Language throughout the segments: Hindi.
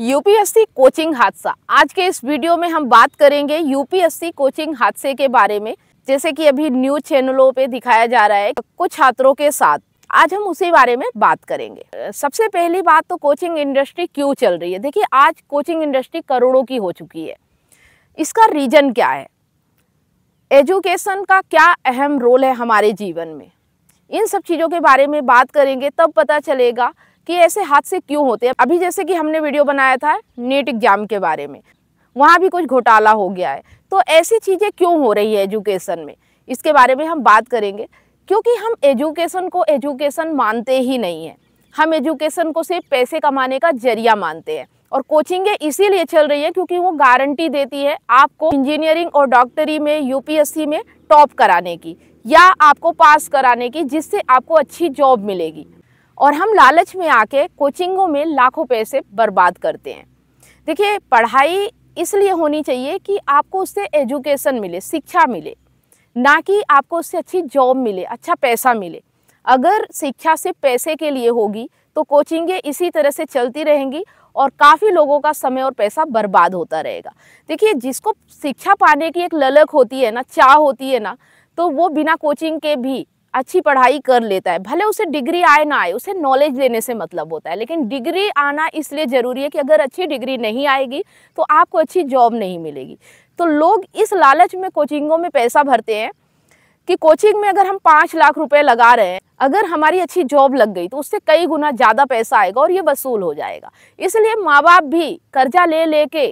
यूपीएससी कोचिंग हादसा आज के इस वीडियो में हम बात करेंगे यूपीएससी कोचिंग हादसे के बारे में जैसे कि अभी न्यूज चैनलों पे दिखाया जा रहा है कुछ छात्रों के साथ आज हम उसी बारे में बात करेंगे सबसे पहली बात तो कोचिंग इंडस्ट्री क्यों चल रही है देखिए आज कोचिंग इंडस्ट्री करोड़ों की हो चुकी है इसका रीजन क्या है एजुकेशन का क्या अहम रोल है हमारे जीवन में इन सब चीज़ों के बारे में बात करेंगे तब पता चलेगा कि ऐसे हादसे क्यों होते हैं अभी जैसे कि हमने वीडियो बनाया था नेट एग्जाम के बारे में वहाँ भी कुछ घोटाला हो गया है तो ऐसी चीज़ें क्यों हो रही है एजुकेशन में इसके बारे में हम बात करेंगे क्योंकि हम एजुकेशन को एजुकेशन मानते ही नहीं हैं हम एजुकेशन को सिर्फ पैसे कमाने का जरिया मानते हैं और कोचिंगें इसीलिए चल रही है क्योंकि वो गारंटी देती है आपको इंजीनियरिंग और डॉक्टरी में यूपीएससी में टॉप कराने की या आपको पास कराने की जिससे आपको अच्छी जॉब मिलेगी और हम लालच में आके कोचिंगों में लाखों पैसे बर्बाद करते हैं देखिए पढ़ाई इसलिए होनी चाहिए कि आपको उससे एजुकेशन मिले शिक्षा मिले ना कि आपको उससे अच्छी जॉब मिले अच्छा पैसा मिले अगर शिक्षा सिर्फ पैसे के लिए होगी तो कोचिंगें इसी तरह से चलती रहेंगी और काफ़ी लोगों का समय और पैसा बर्बाद होता रहेगा देखिए जिसको शिक्षा पाने की एक ललक होती है ना चाह होती है ना तो वो बिना कोचिंग के भी अच्छी पढ़ाई कर लेता है भले उसे डिग्री आए ना आए उसे नॉलेज लेने से मतलब होता है लेकिन डिग्री आना इसलिए ज़रूरी है कि अगर अच्छी डिग्री नहीं आएगी तो आपको अच्छी जॉब नहीं मिलेगी तो लोग इस लालच में कोचिंगों में पैसा भरते हैं कि कोचिंग में अगर हम पाँच लाख रुपए लगा रहे हैं अगर हमारी अच्छी जॉब लग गई तो उससे कई गुना ज़्यादा पैसा आएगा और ये वसूल हो जाएगा इसलिए माँ बाप भी कर्जा ले लेके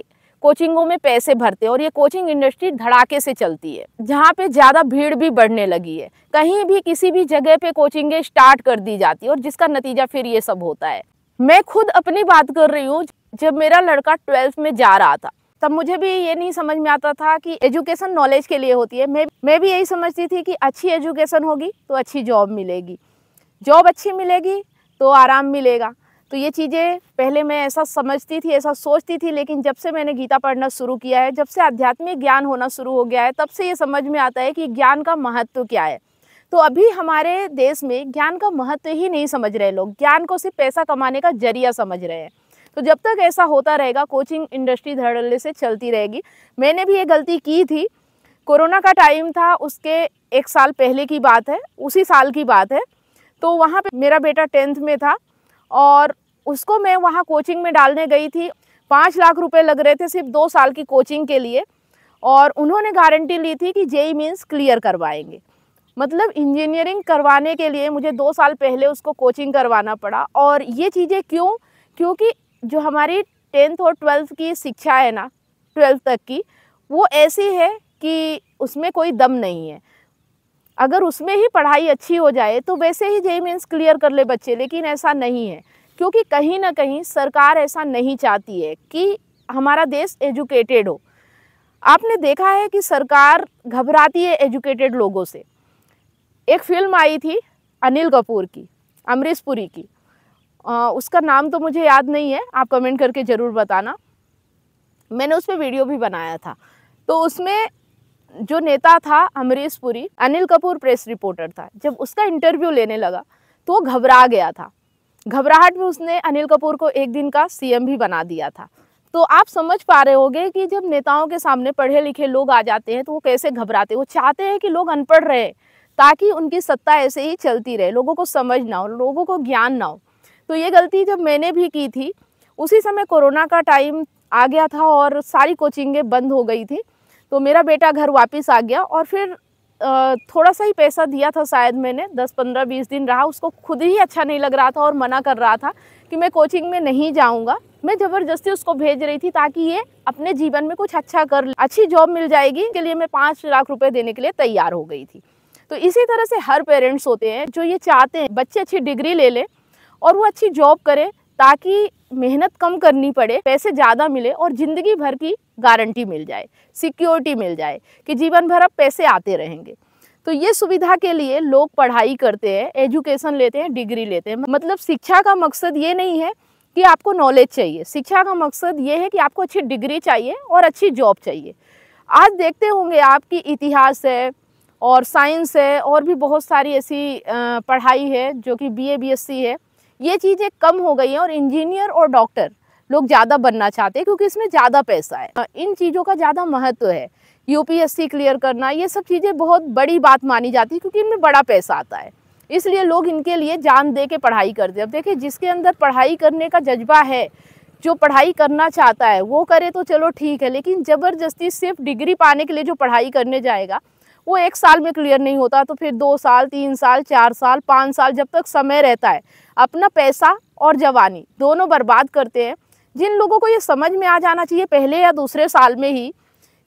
कोचिंगों में पैसे भरते हैं और ये कोचिंग इंडस्ट्री धड़ाके से चलती है जहाँ पे ज़्यादा भीड़ भी बढ़ने लगी है कहीं भी किसी भी जगह पे कोचिंगें स्टार्ट कर दी जाती है और जिसका नतीजा फिर ये सब होता है मैं खुद अपनी बात कर रही हूँ जब मेरा लड़का ट्वेल्थ में जा रहा था तब मुझे भी ये नहीं समझ में आता था कि एजुकेशन नॉलेज के लिए होती है मैं मैं भी यही समझती थी कि अच्छी एजुकेशन होगी तो अच्छी जॉब मिलेगी जॉब अच्छी मिलेगी तो आराम मिलेगा तो ये चीज़ें पहले मैं ऐसा समझती थी ऐसा सोचती थी लेकिन जब से मैंने गीता पढ़ना शुरू किया है जब से आध्यात्मिक ज्ञान होना शुरू हो गया है तब से ये समझ में आता है कि ज्ञान का महत्व क्या है तो अभी हमारे देश में ज्ञान का महत्व ही नहीं समझ रहे लोग ज्ञान को सिर्फ पैसा कमाने का जरिया समझ रहे हैं तो जब तक ऐसा होता रहेगा कोचिंग इंडस्ट्री धड़ल्ले से चलती रहेगी मैंने भी ये गलती की थी कोरोना का टाइम था उसके एक साल पहले की बात है उसी साल की बात है तो वहाँ पे मेरा बेटा टेंथ में था और उसको मैं वहाँ कोचिंग में डालने गई थी पाँच लाख रुपए लग रहे थे सिर्फ दो साल की कोचिंग के लिए और उन्होंने गारंटी ली थी कि जेई मीन्स क्लियर करवाएंगे मतलब इंजीनियरिंग करवाने के लिए मुझे दो साल पहले उसको कोचिंग करवाना पड़ा और ये चीज़ें क्यों क्योंकि जो हमारी टेंथ और ट्वेल्थ की शिक्षा है ना ट्वेल्थ तक की वो ऐसी है कि उसमें कोई दम नहीं है अगर उसमें ही पढ़ाई अच्छी हो जाए तो वैसे ही जेई मीन्स क्लियर कर ले बच्चे लेकिन ऐसा नहीं है क्योंकि कहीं ना कहीं सरकार ऐसा नहीं चाहती है कि हमारा देश एजुकेटेड हो आपने देखा है कि सरकार घबराती है एजुकेटेड लोगों से एक फिल्म आई थी अनिल कपूर की अमरीश पुरी की आ, उसका नाम तो मुझे याद नहीं है आप कमेंट करके ज़रूर बताना मैंने उस पर वीडियो भी बनाया था तो उसमें जो नेता था अमरीश पुरी अनिल कपूर प्रेस रिपोर्टर था जब उसका इंटरव्यू लेने लगा तो वो घबरा गया था घबराहट में उसने अनिल कपूर को एक दिन का सीएम भी बना दिया था तो आप समझ पा रहे होंगे कि जब नेताओं के सामने पढ़े लिखे लोग आ जाते हैं तो वो कैसे घबराते वो चाहते हैं कि लोग अनपढ़ रहे ताकि उनकी सत्ता ऐसे ही चलती रहे लोगों को समझ ना हो लोगों को ज्ञान ना हो तो ये गलती जब मैंने भी की थी उसी समय कोरोना का टाइम आ गया था और सारी कोचिंगें बंद हो गई थी तो मेरा बेटा घर वापस आ गया और फिर थोड़ा सा ही पैसा दिया था शायद मैंने दस पंद्रह बीस दिन रहा उसको खुद ही अच्छा नहीं लग रहा था और मना कर रहा था कि मैं कोचिंग में नहीं जाऊंगा मैं ज़बरदस्ती उसको भेज रही थी ताकि ये अपने जीवन में कुछ अच्छा कर अच्छी जॉब मिल जाएगी के लिए मैं पाँच लाख रुपए देने के लिए तैयार हो गई थी तो इसी तरह से हर पेरेंट्स होते हैं जो ये चाहते हैं बच्चे अच्छी डिग्री ले लें और वो अच्छी जॉब करें ताकि मेहनत कम करनी पड़े पैसे ज़्यादा मिले और ज़िंदगी भर की गारंटी मिल जाए सिक्योरिटी मिल जाए कि जीवन भर अब पैसे आते रहेंगे तो ये सुविधा के लिए लोग पढ़ाई करते हैं एजुकेशन लेते हैं डिग्री लेते हैं मतलब शिक्षा का मकसद ये नहीं है कि आपको नॉलेज चाहिए शिक्षा का मकसद ये है कि आपको अच्छी डिग्री चाहिए और अच्छी जॉब चाहिए आज देखते होंगे आपकी इतिहास है और साइंस है और भी बहुत सारी ऐसी पढ़ाई है जो कि बी ए है ये चीज़ें कम हो गई हैं और इंजीनियर और डॉक्टर लोग ज़्यादा बनना चाहते हैं क्योंकि इसमें ज़्यादा पैसा है इन चीज़ों का ज़्यादा महत्व है यूपीएससी क्लियर करना ये सब चीज़ें बहुत बड़ी बात मानी जाती है क्योंकि इनमें बड़ा पैसा आता है इसलिए लोग इनके लिए जान दे के पढ़ाई करते हैं अब देखिए जिसके अंदर पढ़ाई करने का जज्बा है जो पढ़ाई करना चाहता है वो करे तो चलो ठीक है लेकिन ज़बरदस्ती सिर्फ डिग्री पाने के लिए जो पढ़ाई करने जाएगा वो एक साल में क्लियर नहीं होता तो फिर दो साल तीन साल चार साल पाँच साल जब तक समय रहता है अपना पैसा और जवानी दोनों बर्बाद करते हैं जिन लोगों को ये समझ में आ जाना चाहिए पहले या दूसरे साल में ही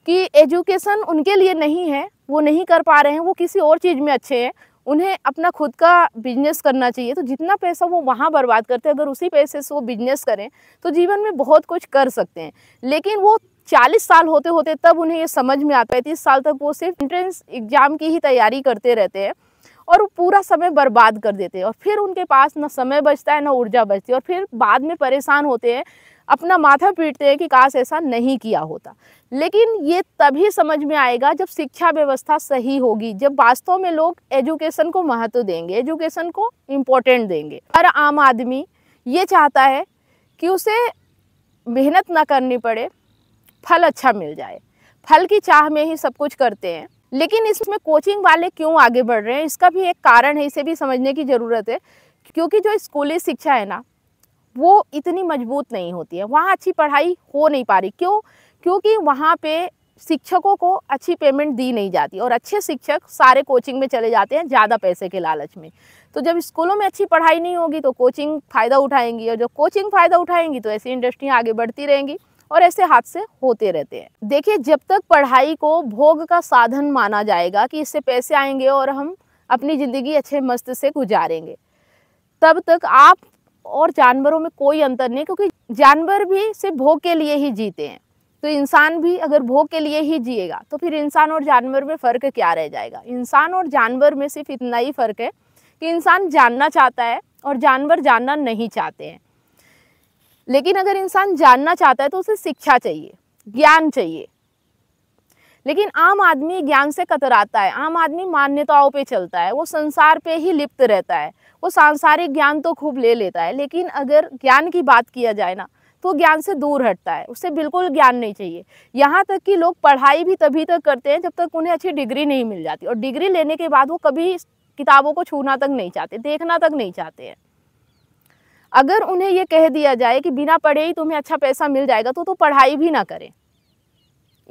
कि एजुकेशन उनके लिए नहीं है वो नहीं कर पा रहे हैं वो किसी और चीज़ में अच्छे हैं उन्हें अपना खुद का बिजनेस करना चाहिए तो जितना पैसा वो वहाँ बर्बाद करते हैं अगर उसी पैसे से वो बिजनेस करें तो जीवन में बहुत कुछ कर सकते हैं लेकिन वो 40 साल होते होते तब उन्हें ये समझ में आता है तीस साल तक वो सिर्फ इंट्रेंस एग्जाम की ही तैयारी करते रहते हैं और वो पूरा समय बर्बाद कर देते हैं और फिर उनके पास ना समय बचता है ना ऊर्जा बचती है और फिर बाद में परेशान होते हैं अपना माथा पीटते हैं कि काश ऐसा नहीं किया होता लेकिन ये तभी समझ में आएगा जब शिक्षा व्यवस्था सही होगी जब वास्तव में लोग एजुकेशन को महत्व देंगे एजुकेशन को इम्पोर्टेंट देंगे हर आम आदमी ये चाहता है कि उसे मेहनत ना करनी पड़े फल अच्छा मिल जाए फल की चाह में ही सब कुछ करते हैं लेकिन इसमें कोचिंग वाले क्यों आगे बढ़ रहे हैं इसका भी एक कारण है इसे भी समझने की ज़रूरत है क्योंकि जो स्कूली शिक्षा है ना वो इतनी मजबूत नहीं होती है वहाँ अच्छी पढ़ाई हो नहीं पा रही क्यों क्योंकि वहाँ पे शिक्षकों को अच्छी पेमेंट दी नहीं जाती और अच्छे शिक्षक सारे कोचिंग में चले जाते हैं ज़्यादा पैसे के लालच में तो जब स्कूलों में अच्छी पढ़ाई नहीं होगी तो कोचिंग फ़ायदा उठाएंगी और जब कोचिंग फ़ायदा उठाएंगी तो ऐसी इंडस्ट्रियाँ आगे बढ़ती रहेंगी और ऐसे हादसे होते रहते हैं देखिए जब तक पढ़ाई को भोग का साधन माना जाएगा कि इससे पैसे आएंगे और हम अपनी ज़िंदगी अच्छे मस्त से गुजारेंगे तब तक आप और जानवरों में कोई अंतर नहीं क्योंकि जानवर भी सिर्फ भोग के लिए ही जीते हैं तो इंसान भी अगर भोग के लिए ही जिएगा तो फिर इंसान और जानवर में फ़र्क क्या रह जाएगा इंसान और जानवर में सिर्फ इतना ही फ़र्क है कि इंसान जानना चाहता है और जानवर जानना नहीं चाहते हैं लेकिन अगर इंसान जानना चाहता है तो उसे शिक्षा चाहिए ज्ञान चाहिए लेकिन आम आदमी ज्ञान से कतराता है आम आदमी मान्यताओं पे चलता है वो संसार पे ही लिप्त रहता है वो सांसारिक ज्ञान तो खूब ले लेता है लेकिन अगर ज्ञान की बात किया जाए ना तो ज्ञान से दूर हटता है उसे बिल्कुल ज्ञान नहीं चाहिए यहाँ तक कि लोग पढ़ाई भी तभी तक करते हैं जब तक उन्हें अच्छी डिग्री नहीं मिल जाती और डिग्री लेने के बाद वो कभी किताबों को छूना तक नहीं चाहते देखना तक नहीं चाहते हैं अगर उन्हें ये कह दिया जाए कि बिना पढ़े ही तुम्हें अच्छा पैसा मिल जाएगा तो तो पढ़ाई भी ना करें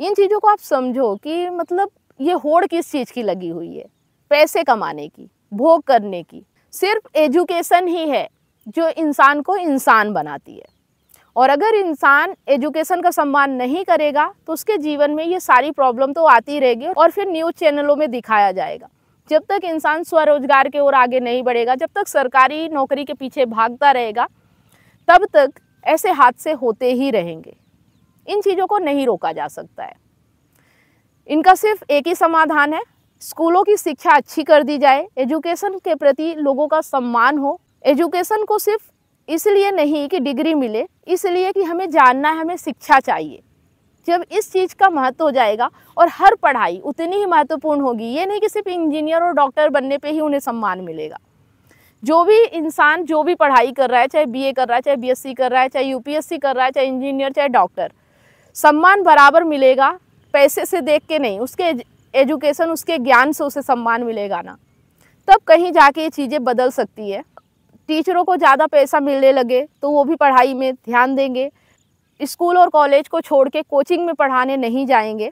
इन चीज़ों को आप समझो कि मतलब ये होड़ किस चीज़ की लगी हुई है पैसे कमाने की भोग करने की सिर्फ एजुकेशन ही है जो इंसान को इंसान बनाती है और अगर इंसान एजुकेशन का सम्मान नहीं करेगा तो उसके जीवन में ये सारी प्रॉब्लम तो आती रहेगी और फिर न्यूज़ चैनलों में दिखाया जाएगा जब तक इंसान स्वरोजगार की ओर आगे नहीं बढ़ेगा जब तक सरकारी नौकरी के पीछे भागता रहेगा तब तक ऐसे हादसे होते ही रहेंगे इन चीज़ों को नहीं रोका जा सकता है इनका सिर्फ एक ही समाधान है स्कूलों की शिक्षा अच्छी कर दी जाए एजुकेशन के प्रति लोगों का सम्मान हो एजुकेशन को सिर्फ इसलिए नहीं कि डिग्री मिले इसलिए कि हमें जानना है हमें शिक्षा चाहिए जब इस चीज़ का महत्व हो जाएगा और हर पढ़ाई उतनी ही महत्वपूर्ण होगी ये नहीं कि सिर्फ इंजीनियर और डॉक्टर बनने पे ही उन्हें सम्मान मिलेगा जो भी इंसान जो भी पढ़ाई कर रहा है चाहे बीए कर रहा है चाहे बीएससी कर रहा है चाहे यूपीएससी कर रहा है चाहे इंजीनियर चाहे डॉक्टर सम्मान बराबर मिलेगा पैसे से देख के नहीं उसके एजुकेशन उसके ज्ञान से उसे सम्मान मिलेगा ना तब कहीं जाके ये चीज़ें बदल सकती है टीचरों को ज़्यादा पैसा मिलने लगे तो वो भी पढ़ाई में ध्यान देंगे स्कूल और कॉलेज को छोड़ के कोचिंग में पढ़ाने नहीं जाएंगे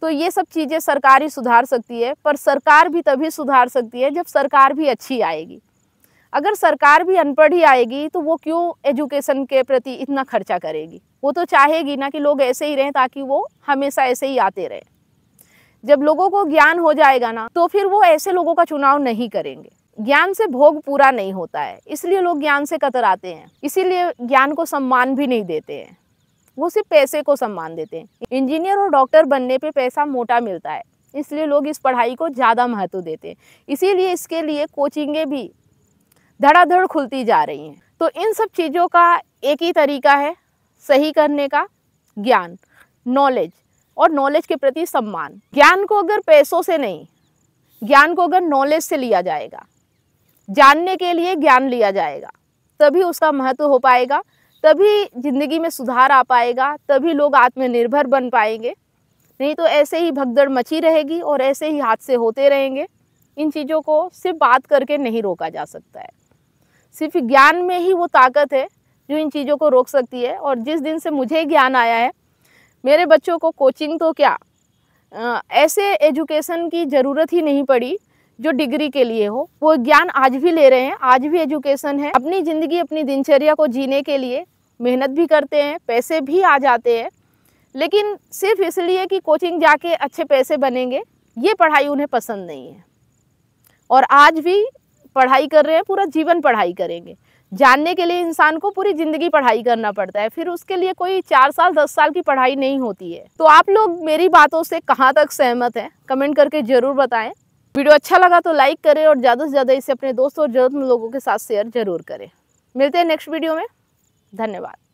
तो ये सब चीज़ें सरकार ही सुधार सकती है पर सरकार भी तभी सुधार सकती है जब सरकार भी अच्छी आएगी अगर सरकार भी अनपढ़ ही आएगी तो वो क्यों एजुकेशन के प्रति इतना खर्चा करेगी वो तो चाहेगी ना कि लोग ऐसे ही रहें ताकि वो हमेशा ऐसे ही आते रहें जब लोगों को ज्ञान हो जाएगा ना तो फिर वो ऐसे लोगों का चुनाव नहीं करेंगे ज्ञान से भोग पूरा नहीं होता है इसलिए लोग ज्ञान से कतराते हैं इसीलिए ज्ञान को सम्मान भी नहीं देते हैं वो सिर्फ पैसे को सम्मान देते हैं इंजीनियर और डॉक्टर बनने पे पैसा मोटा मिलता है इसलिए लोग इस पढ़ाई को ज़्यादा महत्व देते हैं इसीलिए इसके लिए कोचिंगें भी धड़ाधड़ खुलती जा रही हैं तो इन सब चीज़ों का एक ही तरीका है सही करने का ज्ञान नॉलेज और नॉलेज के प्रति सम्मान ज्ञान को अगर पैसों से नहीं ज्ञान को अगर नॉलेज से लिया जाएगा जानने के लिए ज्ञान लिया जाएगा तभी उसका महत्व हो पाएगा तभी जिंदगी में सुधार आ पाएगा तभी लोग आत्मनिर्भर बन पाएंगे नहीं तो ऐसे ही भगदड़ मची रहेगी और ऐसे ही हादसे होते रहेंगे इन चीज़ों को सिर्फ बात करके नहीं रोका जा सकता है सिर्फ ज्ञान में ही वो ताकत है जो इन चीज़ों को रोक सकती है और जिस दिन से मुझे ज्ञान आया है मेरे बच्चों को कोचिंग तो क्या ऐसे एजुकेशन की ज़रूरत ही नहीं पड़ी जो डिग्री के लिए हो वो ज्ञान आज भी ले रहे हैं आज भी एजुकेशन है अपनी ज़िंदगी अपनी दिनचर्या को जीने के लिए मेहनत भी करते हैं पैसे भी आ जाते हैं लेकिन सिर्फ इसलिए कि कोचिंग जाके अच्छे पैसे बनेंगे ये पढ़ाई उन्हें पसंद नहीं है और आज भी पढ़ाई कर रहे हैं पूरा जीवन पढ़ाई करेंगे जानने के लिए इंसान को पूरी ज़िंदगी पढ़ाई करना पड़ता है फिर उसके लिए कोई चार साल दस साल की पढ़ाई नहीं होती है तो आप लोग मेरी बातों से कहाँ तक सहमत हैं कमेंट करके ज़रूर बताएं वीडियो अच्छा लगा तो लाइक करें और ज़्यादा से ज़्यादा इसे अपने दोस्तों और ज़रूरतमंद लोगों के साथ शेयर जरूर करें मिलते हैं नेक्स्ट वीडियो में धन्यवाद